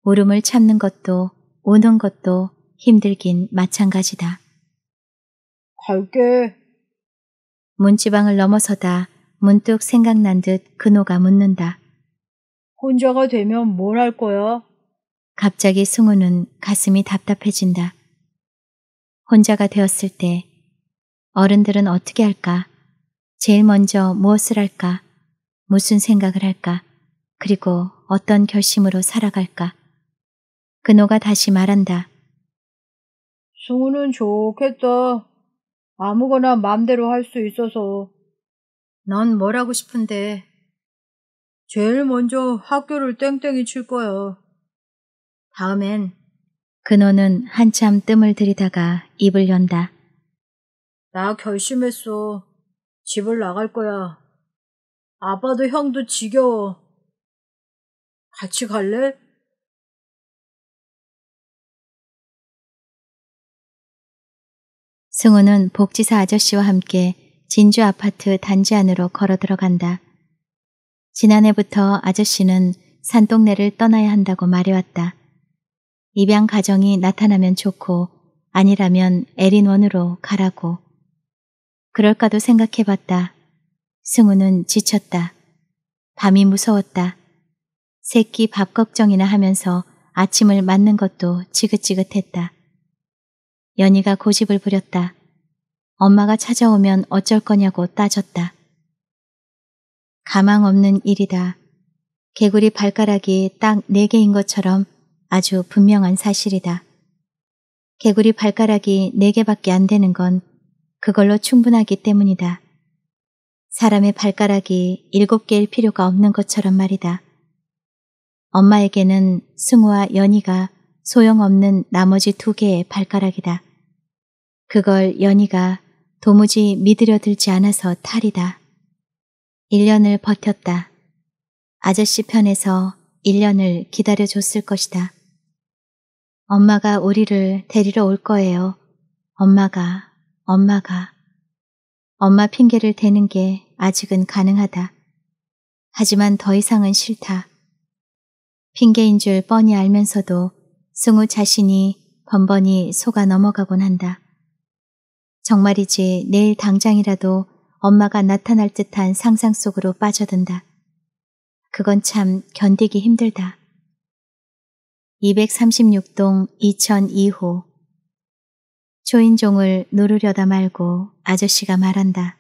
울음을 참는 것도 우는 것도 힘들긴 마찬가지다. 갈게. 문지방을 넘어서다 문득 생각난 듯 근호가 묻는다. 혼자가 되면 뭘 할 거야? 갑자기 승우는 가슴이 답답해진다. 혼자가 되었을 때 어른들은 어떻게 할까? 제일 먼저 무엇을 할까? 무슨 생각을 할까? 그리고 어떤 결심으로 살아갈까? 근호가 다시 말한다. 승우는 좋겠다. 아무거나 맘대로 할 수 있어서 넌뭘 하고 싶은데? 제일 먼저 학교를 땡땡이 칠 거야. 다음엔 그노는 한참 뜸을 들이다가 입을 연다. 나 결심했어. 집을 나갈 거야. 아빠도 형도 지겨워. 같이 갈래? 승우는 복지사 아저씨와 함께 진주 아파트 단지 안으로 걸어 들어간다. 지난해부터 아저씨는 산동네를 떠나야 한다고 말해왔다. 입양 가정이 나타나면 좋고 아니라면 에린원으로 가라고. 그럴까도 생각해봤다. 승우는 지쳤다. 밤이 무서웠다. 새끼 밥 걱정이나 하면서 아침을 맞는 것도 지긋지긋했다. 연희가 고집을 부렸다. 엄마가 찾아오면 어쩔 거냐고 따졌다. 가망 없는 일이다. 개구리 발가락이 딱 4개인 것처럼 아주 분명한 사실이다. 개구리 발가락이 4개밖에 안 되는 건 그걸로 충분하기 때문이다. 사람의 발가락이 7개일 필요가 없는 것처럼 말이다. 엄마에게는 승우와 연희가 소용없는 나머지 두 개의 발가락이다. 그걸 연희가 도무지 믿으려 들지 않아서 탈이다. 1년을 버텼다. 아저씨 편에서 1년을 기다려줬을 것이다. 엄마가 우리를 데리러 올 거예요. 엄마가, 엄마가. 엄마 핑계를 대는 게 아직은 가능하다. 하지만 더 이상은 싫다. 핑계인 줄 뻔히 알면서도 승우 자신이 번번이 속아 넘어가곤 한다. 정말이지 내일 당장이라도 엄마가 나타날 듯한 상상 속으로 빠져든다. 그건 참 견디기 힘들다. 236동 2002호 초인종을 누르려다 말고 아저씨가 말한다.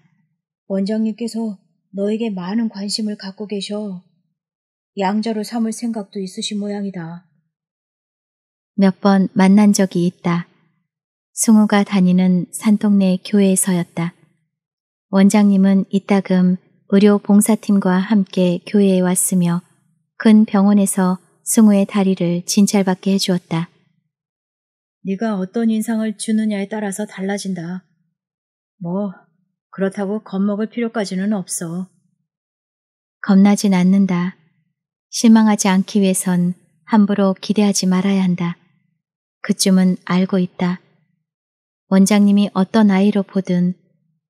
원장님께서 너에게 많은 관심을 갖고 계셔. 양자로 삼을 생각도 있으신 모양이다. 몇 번 만난 적이 있다. 승우가 다니는 산동네 교회에서였다. 원장님은 이따금 의료 봉사팀과 함께 교회에 왔으며 큰 병원에서 승우의 다리를 진찰받게 해주었다. 네가 어떤 인상을 주느냐에 따라서 달라진다. 뭐 그렇다고 겁먹을 필요까지는 없어. 겁나진 않는다. 실망하지 않기 위해선 함부로 기대하지 말아야 한다. 그쯤은 알고 있다. 원장님이 어떤 아이로 보든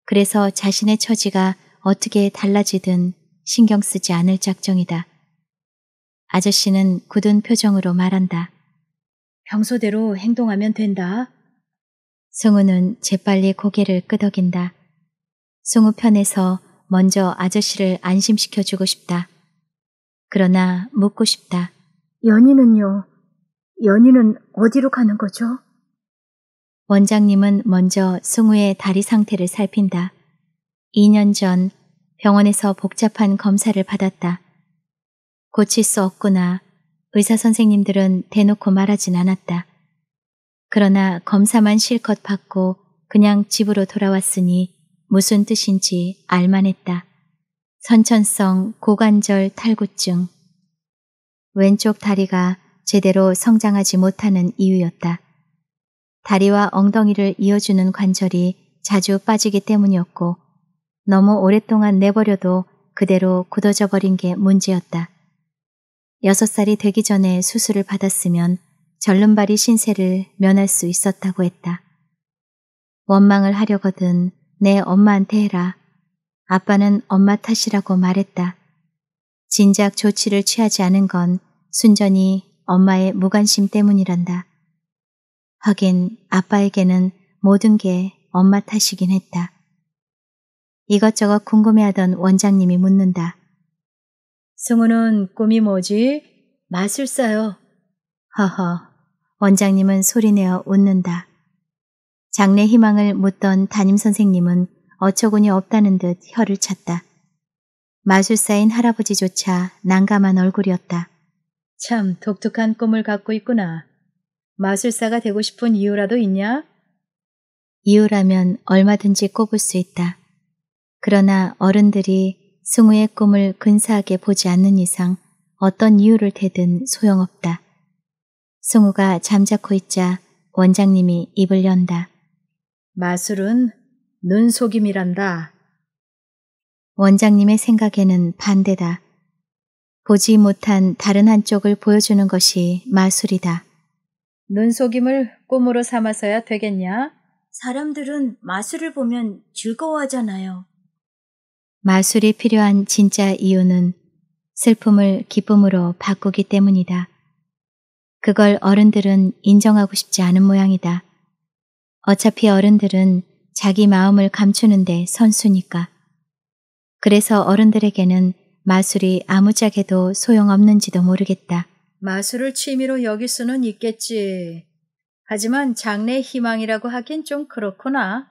그래서 자신의 처지가 어떻게 달라지든 신경 쓰지 않을 작정이다. 아저씨는 굳은 표정으로 말한다. 평소대로 행동하면 된다. 승우는 재빨리 고개를 끄덕인다. 승우 편에서 먼저 아저씨를 안심시켜주고 싶다. 그러나 묻고 싶다. 연인은요? 연인은 어디로 가는 거죠? 원장님은 먼저 승우의 다리 상태를 살핀다. 2년 전 병원에서 복잡한 검사를 받았다. 고칠 수 없구나. 의사 선생님들은 대놓고 말하진 않았다. 그러나 검사만 실컷 받고 그냥 집으로 돌아왔으니 무슨 뜻인지 알만했다. 선천성 고관절 탈구증. 왼쪽 다리가 제대로 성장하지 못하는 이유였다. 다리와 엉덩이를 이어주는 관절이 자주 빠지기 때문이었고 너무 오랫동안 내버려도 그대로 굳어져 버린 게 문제였다. 여섯 살이 되기 전에 수술을 받았으면 절름발이 신세를 면할 수 있었다고 했다. 원망을 하려거든 내 엄마한테 해라. 아빠는 엄마 탓이라고 말했다. 진작 조치를 취하지 않은 건 순전히 엄마의 무관심 때문이란다. 하긴 아빠에게는 모든 게 엄마 탓이긴 했다. 이것저것 궁금해하던 원장님이 묻는다. 승우는 꿈이 뭐지? 마술사요. 허허, 원장님은 소리내어 웃는다. 장래 희망을 묻던 담임선생님은 어처구니 없다는 듯 혀를 찼다. 마술사인 할아버지조차 난감한 얼굴이었다. 참 독특한 꿈을 갖고 있구나. 마술사가 되고 싶은 이유라도 있냐? 이유라면 얼마든지 꼽을 수 있다. 그러나 어른들이 승우의 꿈을 근사하게 보지 않는 이상 어떤 이유를 대든 소용없다. 승우가 잠자코 있자 원장님이 입을 연다. 마술은 눈 속임이란다. 원장님의 생각에는 반대다. 보지 못한 다른 한쪽을 보여주는 것이 마술이다. 눈속임을 꿈으로 삼아서야 되겠냐? 사람들은 마술을 보면 즐거워하잖아요. 마술이 필요한 진짜 이유는 슬픔을 기쁨으로 바꾸기 때문이다. 그걸 어른들은 인정하고 싶지 않은 모양이다. 어차피 어른들은 자기 마음을 감추는데 선수니까. 그래서 어른들에게는 마술이 아무짝에도 소용없는지도 모르겠다. 마술을 취미로 여길 수는 있겠지. 하지만 장래 희망이라고 하긴 좀 그렇구나.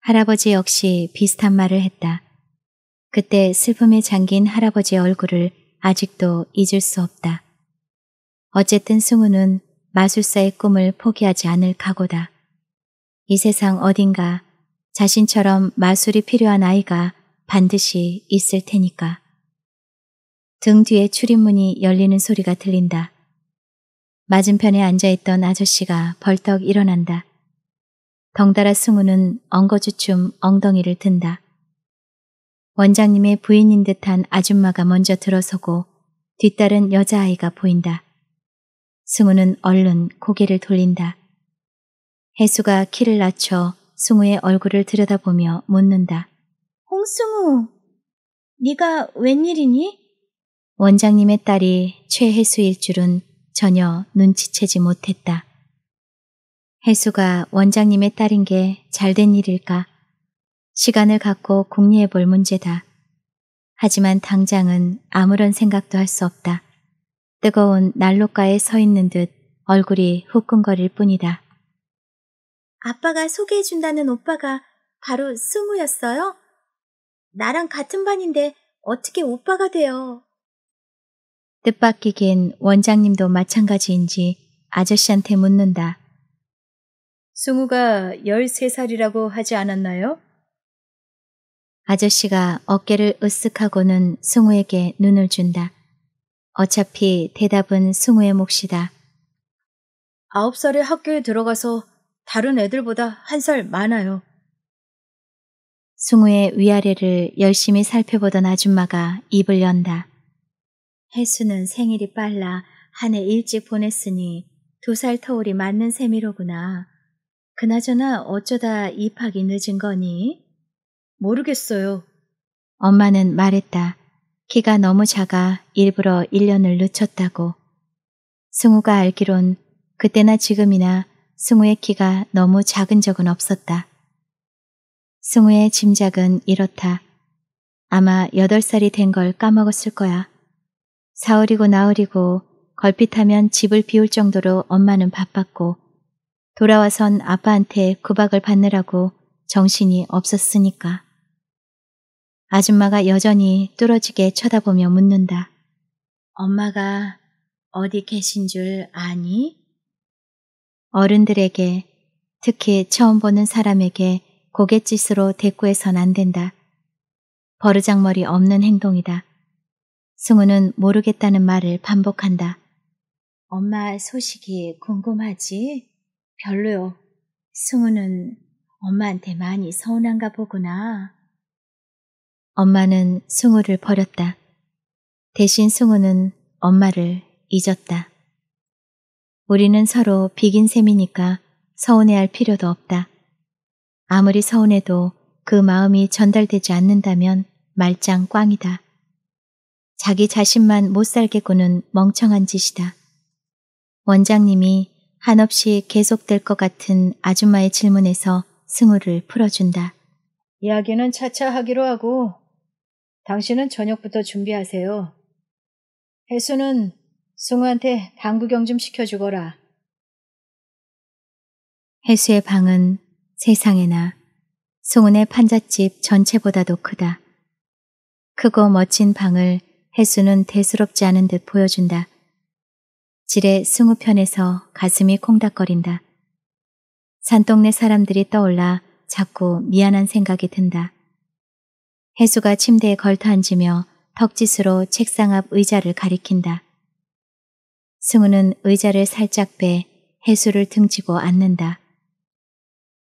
할아버지 역시 비슷한 말을 했다. 그때 슬픔에 잠긴 할아버지의 얼굴을 아직도 잊을 수 없다. 어쨌든 승우는 마술사의 꿈을 포기하지 않을 각오다. 이 세상 어딘가 자신처럼 마술이 필요한 아이가 반드시 있을 테니까. 등 뒤에 출입문이 열리는 소리가 들린다. 맞은편에 앉아있던 아저씨가 벌떡 일어난다. 덩달아 승우는 엉거주춤 엉덩이를 든다. 원장님의 부인인 듯한 아줌마가 먼저 들어서고 뒤따른 여자아이가 보인다. 승우는 얼른 고개를 돌린다. 해수가 키를 낮춰 승우의 얼굴을 들여다보며 묻는다. 홍승우, 네가 웬일이니? 원장님의 딸이 최혜수일 줄은 전혀 눈치채지 못했다. 혜수가 원장님의 딸인 게 잘된 일일까? 시간을 갖고 궁리해 볼 문제다. 하지만 당장은 아무런 생각도 할 수 없다. 뜨거운 난로가에 서 있는 듯 얼굴이 후끈거릴 뿐이다. 아빠가 소개해준다는 오빠가 바로 승우였어요? 나랑 같은 반인데 어떻게 오빠가 돼요? 뜻밖이 긴 원장님도 마찬가지인지 아저씨한테 묻는다. 승우가 13살이라고 하지 않았나요? 아저씨가 어깨를 으쓱하고는 승우에게 눈을 준다. 어차피 대답은 승우의 몫이다. 아홉 살에 학교에 들어가서 다른 애들보다 한 살 많아요. 승우의 위아래를 열심히 살펴보던 아줌마가 입을 연다. 혜수는 생일이 빨라 한 해 일찍 보냈으니 두 살 터울이 맞는 셈이로구나. 그나저나 어쩌다 입학이 늦은 거니? 모르겠어요. 엄마는 말했다. 키가 너무 작아 일부러 1년을 늦췄다고. 승우가 알기론 그때나 지금이나 승우의 키가 너무 작은 적은 없었다. 승우의 짐작은 이렇다. 아마 8살이 된 걸 까먹었을 거야. 사흘이고 나흘이고 걸핏하면 집을 비울 정도로 엄마는 바빴고 돌아와선 아빠한테 구박을 받느라고 정신이 없었으니까. 아줌마가 여전히 뚫어지게 쳐다보며 묻는다. 엄마가 어디 계신 줄 아니? 어른들에게 특히 처음 보는 사람에게 고갯짓으로 대꾸해선 안 된다. 버르장머리 없는 행동이다. 승우는 모르겠다는 말을 반복한다. 엄마 소식이 궁금하지? 별로요. 승우는 엄마한테 많이 서운한가 보구나. 엄마는 승우를 버렸다. 대신 승우는 엄마를 잊었다. 우리는 서로 비긴 셈이니까 서운해할 필요도 없다. 아무리 서운해도 그 마음이 전달되지 않는다면 말짱 꽝이다. 자기 자신만 못 살게 구는 멍청한 짓이다. 원장님이 한없이 계속될 것 같은 아줌마의 질문에서 승우를 풀어준다. 이야기는 차차 하기로 하고 당신은 저녁부터 준비하세요. 혜수는 승우한테 당구경 좀 시켜주거라. 혜수의 방은 세상에나 승우네 판잣집 전체보다도 크다. 크고 멋진 방을 해수는 대수롭지 않은 듯 보여준다. 지레 승우편에서 가슴이 콩닥거린다. 산동네 사람들이 떠올라 자꾸 미안한 생각이 든다. 해수가 침대에 걸터앉으며 턱짓으로 책상 앞 의자를 가리킨다. 승우는 의자를 살짝 빼 해수를 등지고 앉는다.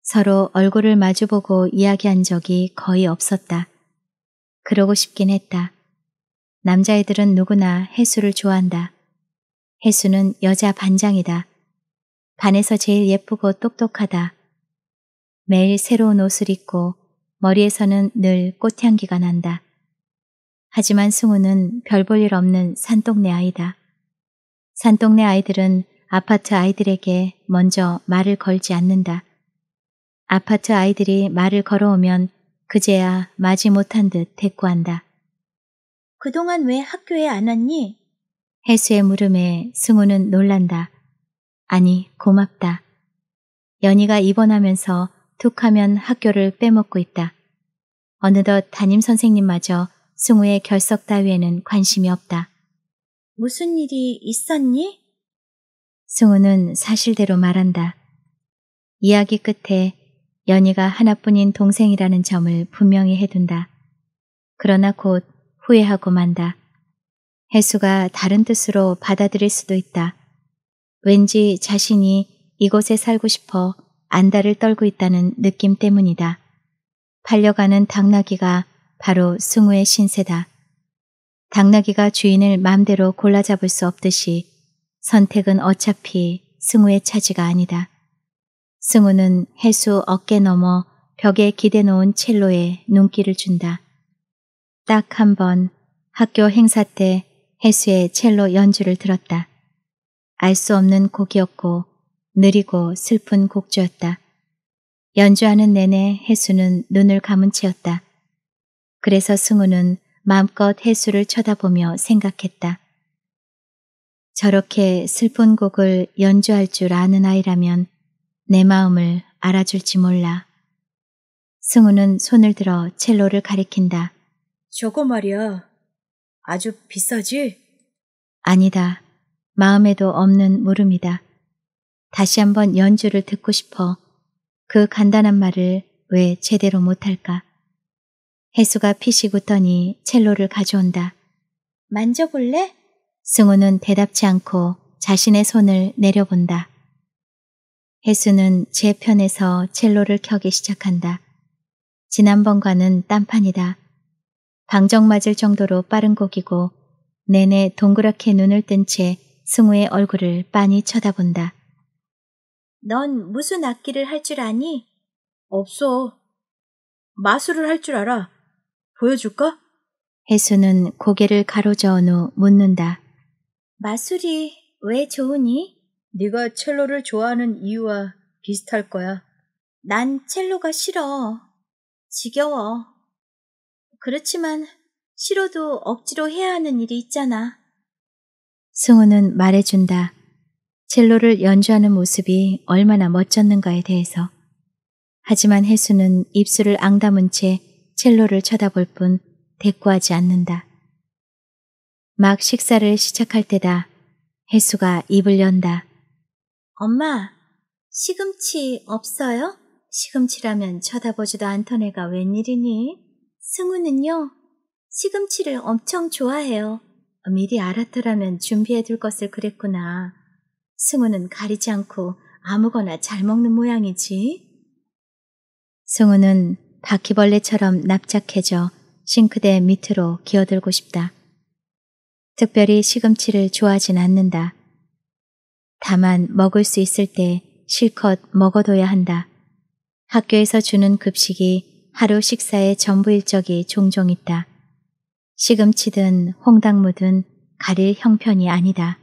서로 얼굴을 마주보고 이야기한 적이 거의 없었다. 그러고 싶긴 했다. 남자애들은 누구나 해수를 좋아한다. 해수는 여자 반장이다. 반에서 제일 예쁘고 똑똑하다. 매일 새로운 옷을 입고 머리에서는 늘 꽃향기가 난다. 하지만 승우는 별 볼일 없는 산동네 아이다. 산동네 아이들은 아파트 아이들에게 먼저 말을 걸지 않는다. 아파트 아이들이 말을 걸어오면 그제야 마지 못한 듯 대꾸한다. 그동안 왜 학교에 안 왔니? 혜수의 물음에 승우는 놀란다. 아니, 고맙다. 연희가 입원하면서 툭하면 학교를 빼먹고 있다. 어느덧 담임 선생님마저 승우의 결석 따위에는 관심이 없다. 무슨 일이 있었니? 승우는 사실대로 말한다. 이야기 끝에 연희가 하나뿐인 동생이라는 점을 분명히 해둔다. 그러나 곧 후회하고 만다. 해수가 다른 뜻으로 받아들일 수도 있다. 왠지 자신이 이곳에 살고 싶어 안달을 떨고 있다는 느낌 때문이다. 팔려가는 당나귀가 바로 승우의 신세다. 당나귀가 주인을 맘대로 골라잡을 수 없듯이 선택은 어차피 승우의 차지가 아니다. 승우는 해수 어깨 넘어 벽에 기대놓은 첼로에 눈길을 준다. 딱한번 학교 행사 때 해수의 첼로 연주를 들었다. 알 수 없는 곡이었고 느리고 슬픈 곡주였다. 연주하는 내내 해수는 눈을 감은 채였다. 그래서 승우는 마음껏 해수를 쳐다보며 생각했다. 저렇게 슬픈 곡을 연주할 줄 아는 아이라면 내 마음을 알아줄지 몰라. 승우는 손을 들어 첼로를 가리킨다. 저거 말이야. 아주 비싸지? 아니다. 마음에도 없는 물음이다. 다시 한번 연주를 듣고 싶어. 그 간단한 말을 왜 제대로 못할까? 혜수가 피식 웃더니 첼로를 가져온다. 만져볼래? 승우는 대답치 않고 자신의 손을 내려본다. 혜수는제 편에서 첼로를 켜기 시작한다. 지난번과는 딴판이다. 방정 맞을 정도로 빠른 곡이고 내내 동그랗게 눈을 뜬 채 승우의 얼굴을 빤히 쳐다본다. 넌 무슨 악기를 할 줄 아니? 없어. 마술을 할 줄 알아. 보여줄까? 혜수는 고개를 가로저은 후 묻는다. 마술이 왜 좋으니? 네가 첼로를 좋아하는 이유와 비슷할 거야. 난 첼로가 싫어. 지겨워. 그렇지만 싫어도 억지로 해야 하는 일이 있잖아. 승우는 말해준다. 첼로를 연주하는 모습이 얼마나 멋졌는가에 대해서. 하지만 혜수는 입술을 앙다문 채 첼로를 쳐다볼 뿐 대꾸하지 않는다. 막 식사를 시작할 때다. 혜수가 입을 연다. 엄마, 시금치 없어요? 시금치라면 쳐다보지도 않던 애가 웬일이니? 승우는요, 시금치를 엄청 좋아해요. 미리 알았더라면 준비해둘 것을 그랬구나. 승우는 가리지 않고 아무거나 잘 먹는 모양이지. 승우는 바퀴벌레처럼 납작해져 싱크대 밑으로 기어들고 싶다. 특별히 시금치를 좋아하진 않는다. 다만 먹을 수 있을 때 실컷 먹어둬야 한다. 학교에서 주는 급식이 하루 식사의 전부일 적이 종종 있다. 시금치든 홍당무든 가릴 형편이 아니다.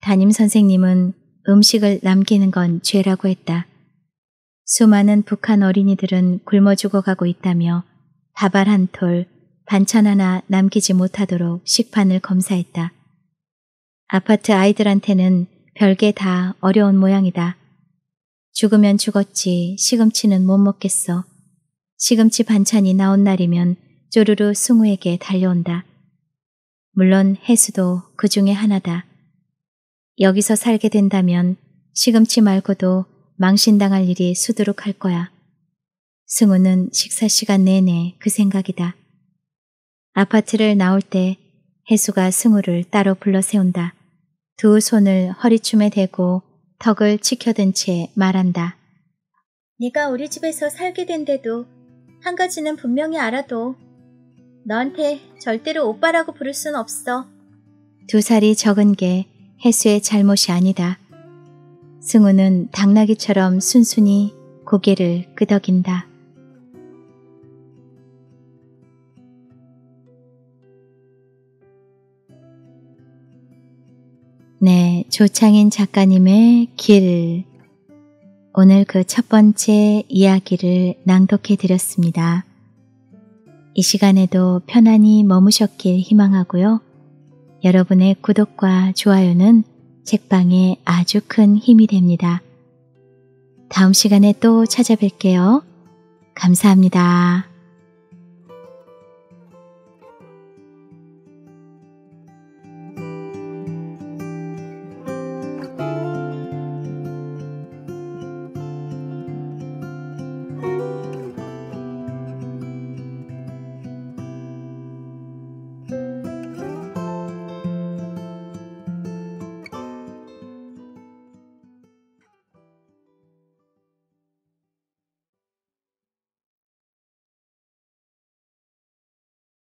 담임 선생님은 음식을 남기는 건 죄라고 했다. 수많은 북한 어린이들은 굶어 죽어가고 있다며 밥알 한 톨, 반찬 하나 남기지 못하도록 식판을 검사했다. 아파트 아이들한테는 별게 다 어려운 모양이다. 죽으면 죽었지 시금치는 못 먹겠어. 시금치 반찬이 나온 날이면 쪼르르 승우에게 달려온다. 물론 해수도 그 중에 하나다. 여기서 살게 된다면 시금치 말고도 망신당할 일이 수두룩 할 거야. 승우는 식사 시간 내내 그 생각이다. 아파트를 나올 때 해수가 승우를 따로 불러 세운다. 두 손을 허리춤에 대고 턱을 치켜든 채 말한다. 네가 우리 집에서 살게 된데도 한 가지는 분명히 알아도 너한테 절대로 오빠라고 부를 순 없어. 두 살이 적은 게 해수의 잘못이 아니다. 승우는 당나귀처럼 순순히 고개를 끄덕인다. 네, 조창인 작가님의 길 오늘 그 첫 번째 이야기를 낭독해 드렸습니다. 이 시간에도 편안히 머무셨길 희망하고요. 여러분의 구독과 좋아요는 책방에 아주 큰 힘이 됩니다. 다음 시간에 또 찾아뵐게요. 감사합니다.